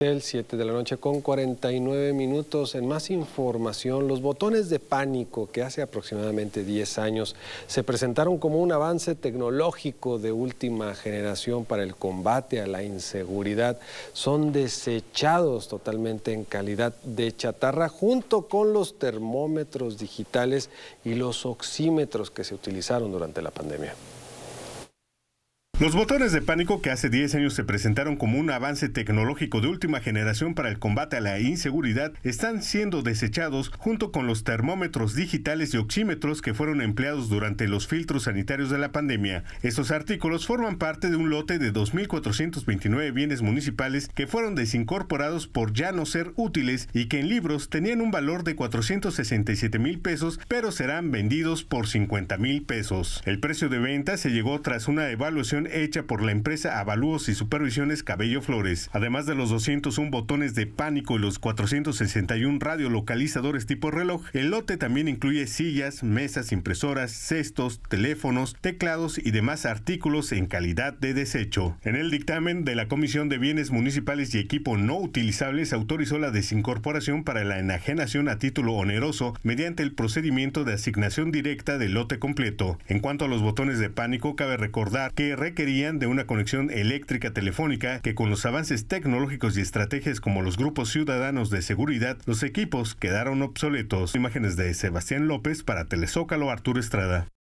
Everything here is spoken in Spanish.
El 7 de la noche con 49 minutos. En más información, los botones de pánico que hace aproximadamente 10 años se presentaron como un avance tecnológico de última generación para el combate a la inseguridad son desechados totalmente en calidad de chatarra junto con los termómetros digitales y los oxímetros que se utilizaron durante la pandemia. Los botones de pánico que hace 10 años se presentaron como un avance tecnológico de última generación para el combate a la inseguridad están siendo desechados junto con los termómetros digitales y oxímetros que fueron empleados durante los filtros sanitarios de la pandemia. Estos artículos forman parte de un lote de 2.429 bienes municipales que fueron desincorporados por ya no ser útiles y que en libros tenían un valor de 467 mil pesos pero serán vendidos por 50 mil pesos. El precio de venta se llegó tras una evaluación hecha por la empresa Avalúos y Supervisiones Cabello Flores, además de los 201 botones de pánico y los 461 radiolocalizadores tipo reloj, el lote también incluye sillas, mesas, impresoras, cestos, teléfonos, teclados y demás artículos en calidad de desecho. En el dictamen de la Comisión de Bienes Municipales y Equipo No Utilizables autorizó la desincorporación para la enajenación a título oneroso mediante el procedimiento de asignación directa del lote completo. En cuanto a los botones de pánico, cabe recordar que querían de una conexión eléctrica telefónica que con los avances tecnológicos y estrategias como los grupos ciudadanos de seguridad, los equipos quedaron obsoletos. Imágenes de Sebastián López para Telezócalo Arturo Estrada.